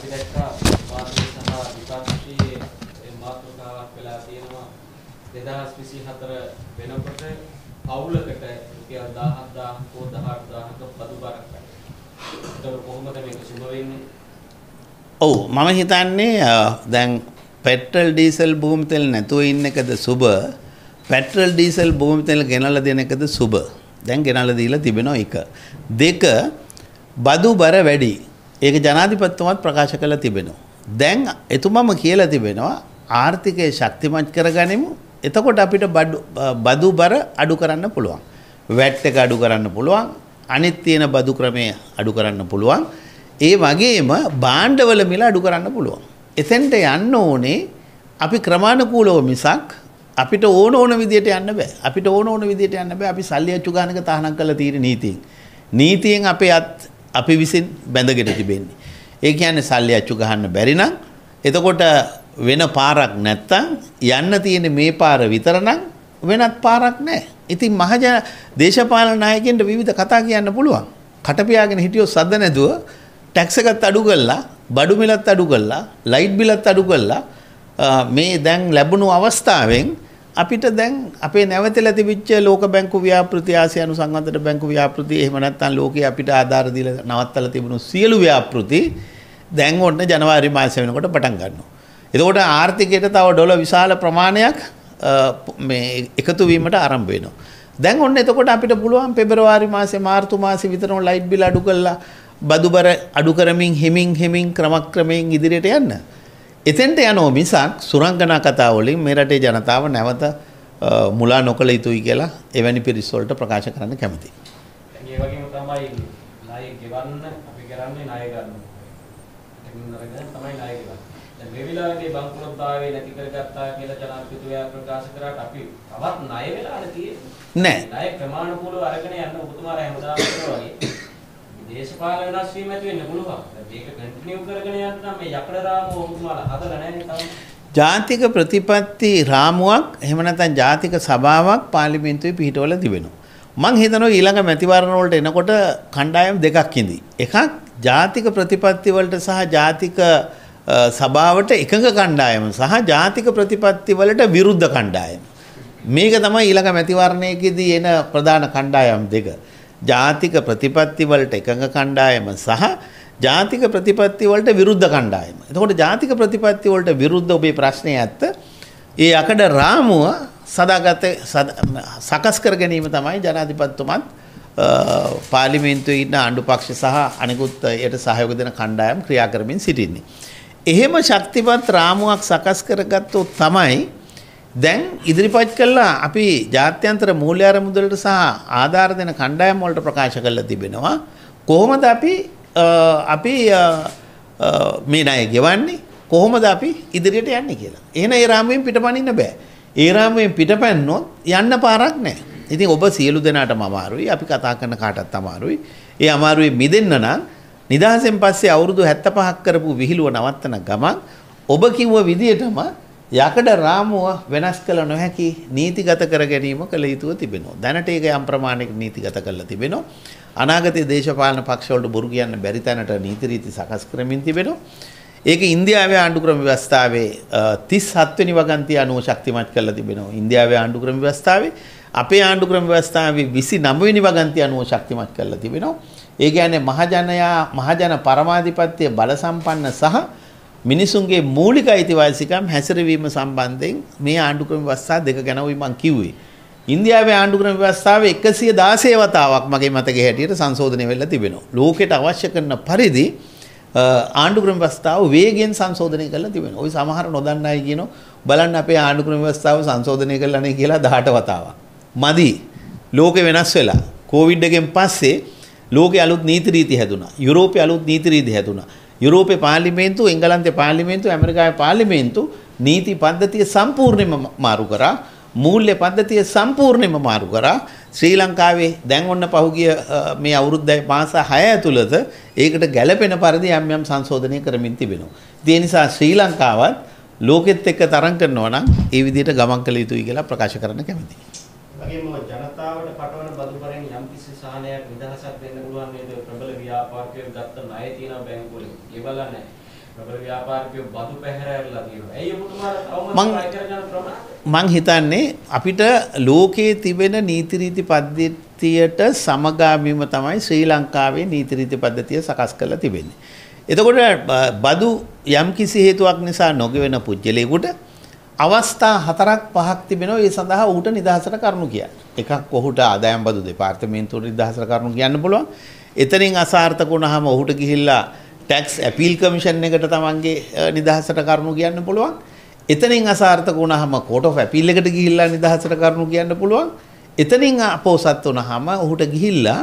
අපි දැක්කා වාදී සහ විපක්ෂයේ මාතෘකාවක් වෙලා තියෙනවා 2024 වෙනකොට පවුලකට රුපියල් 17000 හෝ 18000ක බදු බරක් ගන්න. කොහොමද මේක සුබ වෙන්නේ? ඔව් මම හිතන්නේ දැන් පෙට්‍රල් ඩීසල් භූමි තෙල් නැතුව ඉන්න එකද සුබ පෙට්‍රල් ඩීසල් භූමි තෙල් ගෙනල්ලා දෙන එකද සුබ දැන් ගෙනල්ලා දීලා තිබෙනවා එක දෙක බදු බර වැඩි ඒක ජනාධිපත්තුමත් ප්‍රකාශ කළ තිබෙනවා. දැන් එතුමම කියලා තිබෙනවා ආර්ථිකය ශක්තිමත් කරගනිමු එතකොට අපිට බදු බර අඩු කරන්න පුළුවන්. වැට් එක අඩු කරන්න පුළුවන් අනිත් තියෙන බදු ක්‍රමය අඩු කරන්න පුළුවන්. ඒ වගේම බාණ්ඩවල මිල අඩු කරන්න පුළුවන්. එතෙන්ට යන්න ඕනේ අපි ක්‍රමාණුකූලව මිසක් අපිට ඕන ඕන විදියට යන්න බෑ. අපිට ඕන ඕන විදියට යන්න බෑ. අපි සල්ලි අච්චු ගානක තහනම් කළ තීර නීතියෙන්. නීතියෙන් අපේ අත් අපි විසින් බැඳගෙන තිබෙන්නේ. ඒ කියන්නේ සල්ලි අච්චු ගහන්න බැරි නම් එතකොට වෙන පාරක් නැත්තම් යන්න තියෙන මේ පාර විතර නම් වෙනත් පාරක් නැහැ. ඉතින් මහජන දේශපාලන නායකයන්ට විවිධ කතා කියන්න පුළුවන්. කටපියාගෙන හිටියොත් සද්ද නැතුව ටැක්ස් එකත් අඩු කළා, බඩු මිලත් අඩු කළා, ලයිට් බිලත් අඩු කළා මේ දැන් ලැබුණු අවස්ථාවෙන් අපිට දැන් අපේ නැවතලා තිබිච්ච ලෝක බැංකු ව්‍යාපෘති ආසියානු සංවර්ධන බැංකු ව්‍යාපෘති එහෙම නැත්නම් ලෝකේ අපිට ආධාර දීලා නවත්තලා තිබුණු සියලු ව්‍යාපෘති දැන් ඔන්න ජනවාරි මාසය වෙනකොට පටන් ගන්නවා. එතකොට ආර්ථිකයට තව ඩොලර් විශාල ප්‍රමාණයක් මේ එකතු වීමට ආරම්භ වෙනවා. දැන් ඔන්න එතකොට අපිට පුළුවන් පෙබරවාරි මාසේ මාර්තු මාසේ විතරම ලයිට් බිල් අඩු කරලා බදුබර අඩු කරමින් හිමින් හිමින් ක්‍රමක්‍රමයෙන් ඉදිරියට යන්න. එතෙන්ට යනෝ මිසක් සුරංගනා කතාවලින් මේ රටේ ජනතාව නැවත මුලා නොකළ යුතුයි කියලා එවැනි පිරිස්වලට ප්‍රකාශ කරන්න කැමති. ඒ වගේම තමයි ණය ගෙවන්න අපි කරන්නේ ණය ගන්න. ටෙක්නොලොජි තමයි ණය ගෙවන්නේ. දැන් මේ වෙලාවේ බංකොලොත්භාවය නැති කරගත්තා කියලා ජනාධිපතිතුමා ප්‍රකාශ කරාට අපි තවත් ණය වෙලාද තියෙන්නේ? නෑ. ණය ප්‍රමාණිකූලව අරගෙන යන්න ඔබතුමාලා හැමදාම කරනවා වගේ දේශපාලන වෙනස් වීම ඇති වෙන්න පුළුවන්. මේක කන්ටිනියු කරගෙන යන්න නම් මේ යකඩ රාමුව උතුමාලා හදලා නැහැ තාම. ජාතික ප්‍රතිපත්ති රාමුවක් එහෙම නැත්නම් ජාතික සභාවක් පාර්ලිමේන්තුවේ පිහිටවල තිබෙනවා. මං හිතනවා ඊළඟ මැතිවරණ වලට එනකොට කණ්ඩායම් දෙකක් ඉඳී. එකක් ජාතික ප්‍රතිපත්ති වලට සහ ජාතික සභාවට එකඟ කණ්ඩායම සහ ජාතික ප්‍රතිපත්ති වලට විරුද්ධ කණ්ඩායම. මේක තමයි ඊළඟ මැතිවරණයේදී එන ප්‍රධාන කණ්ඩායම් දෙක. ජාතික ප්‍රතිපත්ති වලට එකඟ කණ්ඩායම සහ ජාතික ප්‍රතිපත්ති වලට විරුද්ධ කණ්ඩායම. එතකොට ජාතික ප්‍රතිපත්ති වලට විරුද්ධ ඔබේ ප්‍රශ්නේ ඇත්ත. ඒ අකඩ රාමුව සදාගත සකස් කර ගැනීම තමයි ජනාධිපතිතුමත් පාර්ලිමේන්තුවේ ඉන්න ආණ්ඩු පක්ෂ සහ අනිකුත් එයට සහයෝග දෙන කණ්ඩායම් ක්‍රියා කරමින් සිටින්නේ. එහෙම ශක්තිමත් රාමුවක් සකස් කරගත්තොත් තමයි දැන් ඉදිරිපත් කළා අපි ජාත්‍යන්තර මූල්‍ය අරමුදලට සහ ආධාර දෙන කණ්ඩායම් වලට ප්‍රකාශ කරලා තිබෙනවා කොහොමද අපි අපි මේ ණය ගෙවන්නේ කොහොමද අපි ඉදිරියට යන්නේ කියලා. එහෙනම් ඒ රාමුවෙන් පිටපනින්න බෑ. ඒ රාමුවෙන් පිටපැන්නොත් යන්න පාරක් නැහැ. ඉතින් ඔබ සියලු දෙනාටම අමාරුයි. අපි කතා කරන කාටත් අමාරුයි. ඒ අමාරුවේ මිදෙන්න නම් නිදහසෙන් පස්සේ අවුරුදු 75ක් කරපු විහිළුව නවත්තන ගමන් ඔබ කිව්ව විදියටම යකඩ රාමුව වෙනස් කළ නොහැකි නීතිගත කර ගැනීම කළ යුතුව තිබෙනවා. දැනට ඒක යම් ප්‍රමාණයක නීතිගත කරලා තිබෙනවා. අනාගතයේ දේශපාලන පක්ෂවලට බොරු කියන්න බැරි තැනට නීති රීති සකස් කරමින් තිබෙනවා. ඒක ඉන්දියාවේ ආණ්ඩු ක්‍රම ව්‍යවස්ථාවේ 37 වෙනි වගන්තිය අනුව ශක්තිමත් කරලා තිබෙනවා. ඉන්දියාවේ ආණ්ඩු ක්‍රම ව්‍යවස්ථාවේ අපේ ආණ්ඩු ක්‍රම ව්‍යවස්ථාවේ 29 වෙනි වගන්තිය අනුව ශක්තිමත් කරලා තිබෙනවා. ඒ කියන්නේ මහජනයා මහජන පරමාධිපත්‍ය බල සම්පන්න සහ මිනිසුන්ගේ මූලික අයිතිවාසිකම් හැසිරවීම සම්බන්ධයෙන් මේ ආණ්ඩුක්‍රම ව්‍යවස්ථා දෙක ගැන උයි මං කිව්වේ. ඉන්දියාවේ ආණ්ඩුක්‍රම ව්‍යවස්ථාව 116 වතාවක් මගේ මතකයේ හැටියට සංශෝධනය වෙලා තිබෙනවා. ලෝකයට අවශ්‍ය කරන පරිදි ආණ්ඩුක්‍රම ව්‍යවස්ථාව වේගෙන් සංශෝධනය කරලා තිබෙනවා. ওই සමහර නොදන්නයි කියනවා බලන්න අපේ ආණ්ඩුක්‍රම ව්‍යවස්ථාව සංශෝධනය කළා නේ කියලා 18 වතාවක්. මදි. ලෝකේ වෙනස් වෙලා. කොවිඩ් එකෙන් පස්සේ ලෝකේ අලුත් නීති රීති හැදුනා. යුරෝපේ අලුත් නීති රීති හැදුනා. යුරෝපේ පාර්ලිමේන්තු එංගලන්තේ පාර්ලිමේන්තු ඇමරිකාවේ පාර්ලිමේන්තු නීති පද්ධතිය සම්පූර්ණයෙන්ම මාරු කරා මූල්‍ය පද්ධතිය සම්පූර්ණයෙන්ම මාරු කරා ශ්‍රී ලංකාවේ දැන් ඔන්න පහුගිය මේ අවුරුද්දේ මාස 6 ඇතුළත ඒකට ගැළපෙන පරිදි යම් යම් සංශෝධනය කරමින් තිබෙනවා. ඒ නිසා ශ්‍රී ලංකාවත් ලෝකෙත් එක්ක තරම් කරනවා නම් ඒ විදිහට ගමන් කළ යුතුයි කියලා ප්‍රකාශ කරන්න කැමතියි. වගේම ජනතාවට පටවන කරලා නැහැ. ප්‍රබල ව්‍යාපාරිකයෝ බදු පැහැරලා තියෙනවා. ඇයි ඔබතුමාලා තවම මං හිතන්නේ අපිට ලෝකයේ තිබෙන නීති රීති පද්ධතියට සමගාමීව තමයි ශ්‍රී ලංකාවේ නීති රීති පද්ධතිය සකස් කරලා තිබෙන්නේ. එතකොට බදු යම් කිසි හේතුවක් නිසා නොගෙවෙන පුජ්‍යලයකට අවස්ථා හතරක් පහක් තිබෙනවා ඒ සඳහා ඌට නිදහසට කරුණු කියන්න. එකක් ඔහුට ආදායම් බදු දෙපාර්තමේන්තුවට නිදහසට කරුණු කියන්න පුළුවන්. එතනින් අසාර්ථක වුණාම ඔහුට ගිහිල්ලා ටැක්ස් ඇපීල් කමිෂන් එකට තමන්ගේ නිදහසට කරුණු කියන්න පුළුවන්. එතනින් අසාර්ථක වුණාම කෝට් ඔෆ් ඇපීල් එකට ගිහිල්ලා නිදහසට කරුණු කියන්න පුළුවන්. එතනින් අපෝසත් වුණාම ඔහුට ගිහිල්ලා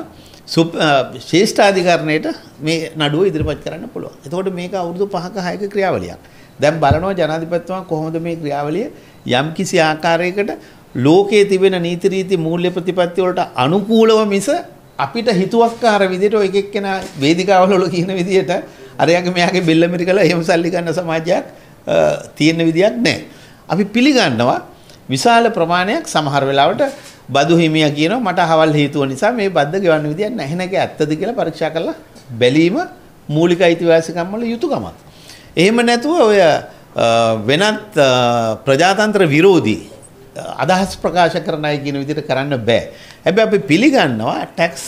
ශේෂ්ඨාධිකරණයට මේ නඩුව ඉදිරිපත් කරන්න පුළුවන්. එතකොට මේක අවුරුදු 5ක 6ක ක්‍රියාවලියක්. දැන් බලනවා ජනාධිපතිතුමා කොහොමද මේ ක්‍රියාවලිය යම් කිසි ආකාරයකට ලෝකයේ තිබෙන නීති රීති මූල්‍ය ප්‍රතිපත්ති වලට අනුකූලව මිස අපිට හිතුවක්කාර විදිහට ඔය එකක් කෙනා වේදිකාවල කියන විදිහට අරයාගේ මෙයාගේ බෙල්ල මිරි කළා එහෙම සල්ලි ගන්න සමාජයක් තියෙන විදියක් නැහැ. අපි පිළිගන්නවා විශාල ප්‍රමාණයක් සමහර වෙලාවට බදු හිමියා කියනවා මට අහවල් හේතුව නිසා මේ බද්ද ගෙවන්න විදියක් නැහැ නැගේ ඇත්තද කියලා පරීක්ෂා කරලා බැලීම මූලික අයිතිවාසිකම් වල යුතුයකමක්. එහෙම නැතුව ඔය වෙනත් ප්‍රජාතන්ත්‍ර විරෝධී අදහස් ප්‍රකාශ කරන අය කියන විදිහට කරන්න බෑ. හැබැයි අපි පිළිගන්නවා ටැක්ස්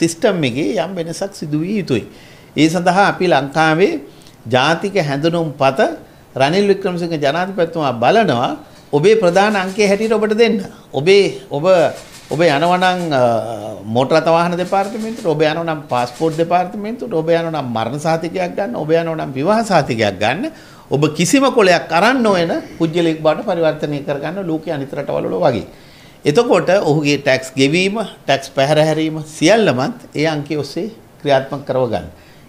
සිස්ටම් එකේ යම් වෙනසක් සිදු විය යුතුයි. ඒ සඳහා අපි ලංකාවේ ජාතික හැඳුනුම් පත රනිල් වික්‍රමසිංහ ජනාධිපතිතුමා බලනවා ඔබේ ප්‍රධාන අංකය හැටියට ඔබට දෙන්න. ඔබේ ඔබ ඔබ යනවනම් මෝටර වාහන දෙපාර්තමේන්තුවට ඔබ යනවනම් පාස්පෝර්ට් දෙපාර්තමේන්තුවට ඔබ යනවනම් මරණ සහතිකයක් ගන්න ඔබ යනවනම් විවාහ සහතිකයක් ගන්න ඔබ කිසිම කොලයක් අරන් නොවන පුජ්‍යලෙක් බවට පරිවර්තනය කරගන්න ලෝකයේ අනිත් රටවල වගේ. එතකොට ඔහුගේ ටැක්ස් ගෙවීම, ටැක්ස් පැහැරහැරීම සියල්ලමත් ඒ අංකයේ ඔස්සේ ක්‍රියාත්මක කරව ගන්න.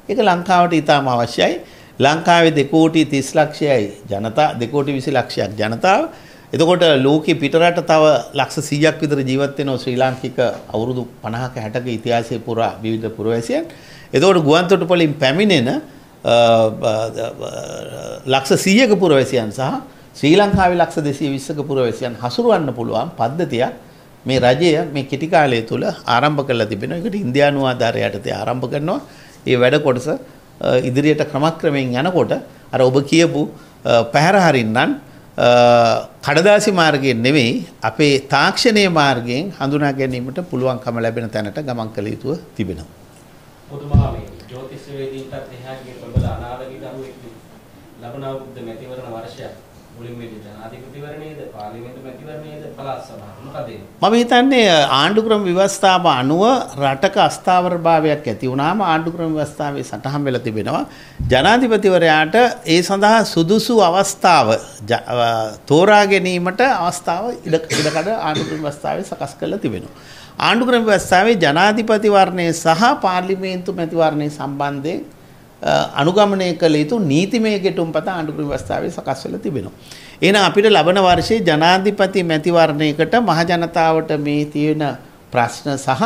ඒක ලංකාවට ඊටාම අවශ්‍යයි. ලංකාවේ 2 කෝටි 30 ලක්ෂයයි ජනතා 2 කෝටි 20 ලක්ෂයක් ජනතාව. එතකොට ලෝකේ පිටරට තව ලක්ෂ 100ක් විතර ජීවත් වෙන ශ්‍රී ලාංකික අවුරුදු 50ක 60ක ඉතිහාසයේ පුරා විවිධ පුරවැසියන්. එතකොට ගුවන්තොටුපළින් පැමිණෙන ලක්ෂ සීයක පුරවැසියන් සහ ශ්‍රී ලංකාවේ ලක්ෂ දෙසී විස්සක පුරවැසියන් හසුරුවන්න පුළුවන් පද්ධතියක් මේ රජය මේ කෙටි කාලය තුළ ආරම්භ කරලා තිබෙනවා. ඒකට ඉන්දියානු ආධාරය යටතේ ආරම්භ කරනවා. ඒ වැඩ කොටස ඉදිරියට ක්‍රමක්‍රමයෙන් යනකොට අර ඔබ කියපු පැහැර හරින්නම් කඩදාසි මාර්ගයෙන් නෙවෙයි අපේ තාක්ෂණයේ මාර්ගයෙන් හඳුනා ගැනීමට පුළුවන්කම ලැබෙන තැනට ගමන් කළ යුතුව තිබෙනවා. වුණා බුද්ධ මැතිවරණ වර්ෂයක් මම හිතන්නේ ආණ්ඩුක්‍රම ව්‍යවස්ථාව අනුව රටක අස්ථාවරභාවයක් ඇති වුණාම ආණ්ඩුක්‍රම ව්‍යවස්ථාවේ සටහන් වෙලා තිබෙනවා ජනාධිපතිවරයාට ඒ සඳහා සුදුසු අවස්ථාව තෝරා ගැනීමට අවස්ථාව ඉඩකඩ ආණ්ඩුක්‍රම ව්‍යවස්ථාවේ සකස් කරලා තිබෙනවා. ආණ්ඩුක්‍රම ව්‍යවස්ථාවේ ජනාධිපතිවරණය සහ පාර්ලිමේන්තු මැතිවරණය සම්බන්ධයෙන් අනුගමනය කළ යුතු නීතිමය ගෙටුම්පත ආණ්ඩු ව්‍යවස්ථාවේ සකස් වෙලා තිබෙනවා. එහෙනම් අපිට ලබන වර්ෂයේ ජනාධිපති මැතිවරණයකට මහජනතාවට මේ තියෙන ප්‍රශ්න සහ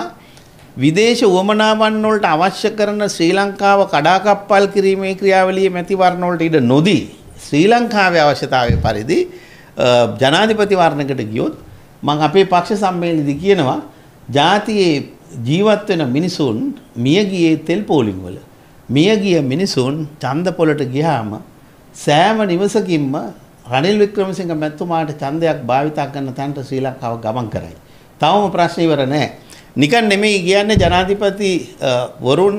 විදේශ උවමනාවන් වලට අවශ්‍ය කරන ශ්‍රී ලංකාව කඩාකප්පල් කිරීමේ ක්‍රියාවලියේ මැතිවරණ වලට ඉඩ නොදී ශ්‍රී ලංකාවේ අවශ්‍යතාවය පරිදි ජනාධිපති වර්ණකට ගියොත් මං අපේ පක්ෂ සම්මේලනයේදී කියනවා ජාතියේ ජීවත් වෙන මිනිසුන් මිය ගියේ තෙල් පෝලිං වල මියගිය මිනිසුන් ඡන්දපොළට ගියාම සෑම නිවසකින්ම රනිල් වික්‍රමසිංහ මැතිතුමාට ඡන්දයක් භාවිතා කරන තැනට ශ්‍රී ලංකාව ගමන් කරයි. තවම ප්‍රශ්න ඉවර නැහැ. නිකන් නෙමෙයි කියන්නේ ජනාධිපති වරුන්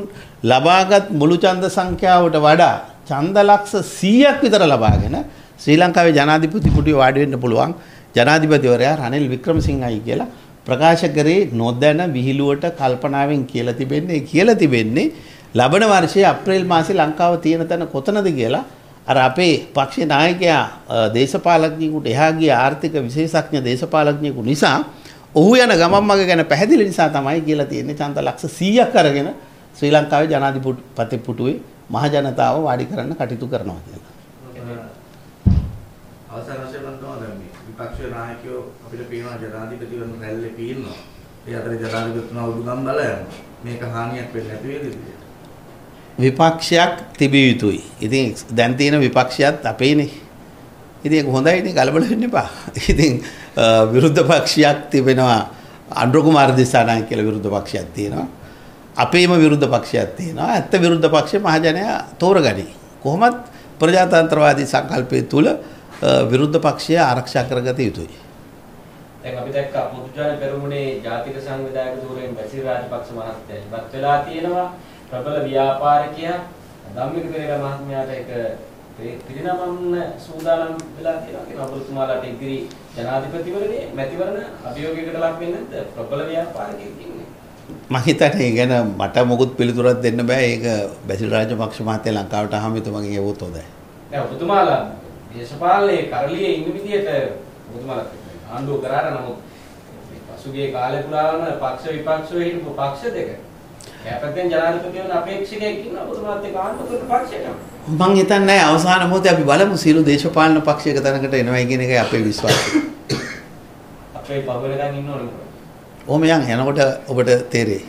ලබාගත් මුළු ඡන්ද සංඛ්‍යාවට වඩා ඡන්ද ලක්ෂ 100ක් විතර ලබාගෙන ශ්‍රී ලංකාවේ ජනාධිපති කුටිය වාඩි වෙන්න පුළුවන් ජනාධිපතිවරයා රනිල් වික්‍රමසිංහයි කියලා ප්‍රකාශ කරේ නොදැන විහිළුවට කල්පනාවෙන් කියලා තිබෙන්නේ කියලා තිබෙන්නේ ලබන වර්ෂයේ අප්‍රේල් මාසේ ලංකාව තියෙන තැන කොතනද කියලා අර අපේ පක්ෂයේ නායකයා දේශපාලඥයෙකුට එහා ගිය ආර්ථික විශේෂඥ දේශපාලඥයෙකු නිසා ඔහු යන ගමන් මඟ ගැන පැහැදිලි නිසා තමයි කියලා තියෙන්නේ චන්ද ලක්ෂ 100ක් අරගෙන ශ්‍රී ලංකාවේ ජනාධිපති පුටුවේ මහ ජනතාව වාඩි කරන්න කටයුතු කරනවා කියලා. අවසාන වශයෙන් මම දැන් මේ විපක්ෂ නායකයෝ අපිට පේනවා ජනාධිපතිවරුන් රැල්ලේ පීනනවා. ඒ අතර ජනාධිපතිතුමා උඩුගම් බල යනවා. මේක හානියක් වෙන්නේ නැති වේද? විපක්ෂයක් තිබිය යුතුයි. ඉතින් දැන් තියෙන විපක්ෂයත් අපේනේ. ඉතින් ඒක හොඳයිනේ ගලබල වෙන්න එපා. ඉතින් විරුද්ධ පක්ෂයක් තිබෙනවා අනුර කුමාර දිසානායක කියලා විරුද්ධ පක්ෂයක් තියෙනවා. අපේම විරුද්ධ පක්ෂයක් තියෙනවා. ඇත්ත විරුද්ධ පක්ෂය මහජනයා තෝරගනි. කොහොමත් ප්‍රජාතන්ත්‍රවාදී සංකල්පය තුල විරුද්ධ පක්ෂය ආරක්ෂා කරගත යුතුයි. දැන් අපි දැක්කා පොතුජාන පෙරමුණේ ජාතික සංවිධායක ධූරයෙන් බැසිල් රාජපක්ෂ මහත්තයා ඉවත් වෙලා තියෙනවා. ප්‍රබල ව්‍යාපාරිකයා ධම්මික පෙරේර මහත්මයාට ඒක පිරිනමන්න සූදානම් වෙලා තියෙනවා කියන අපරතුමාලාට ඉදිරි ජනාධිපතිවරණේ මැතිවරණ අභියෝගයකට ලක් වෙන්නේ නැද්ද ප්‍රබල ව්‍යාපාරිකයෙක් ඉන්නේ මම හිතන්නේ ගැන මට මොකුත් පිළිතුරක් දෙන්න බෑ ඒක බැසිල් රාජපක්ෂ මහත්තයා ලංකාවට ආවම එතුමගෙන් ඇහුවොත් හොඳයි දැන් ඔබතුමාලා දේශපාලනයේ කරළියේ ඉන්න විදිහට ඔබතුමාලා ආණ්ඩුව කරාට නමුත් පසුගිය කාලය පුරාම පක්ෂ විපක්ෂ වල හිටපු පක්ෂ දෙක පැත්තෙන් ජනාධිපති වෙන අපේක්ෂකයෙක් ඉන්නවා පොතුමාත් එක්ක ආන්නකොට පක්ෂයට මම හිතන්නේ අවසාන මොහොතේ අපි බලමු සියලු දේශපාලන පක්ෂයක තැනකට එනවයි කියන එකයි අපේ විශ්වාසය. අපේ බබලකන් ඉන්නවනේ. ඔහොම යන් යනකොට ඔබට තේරෙයි.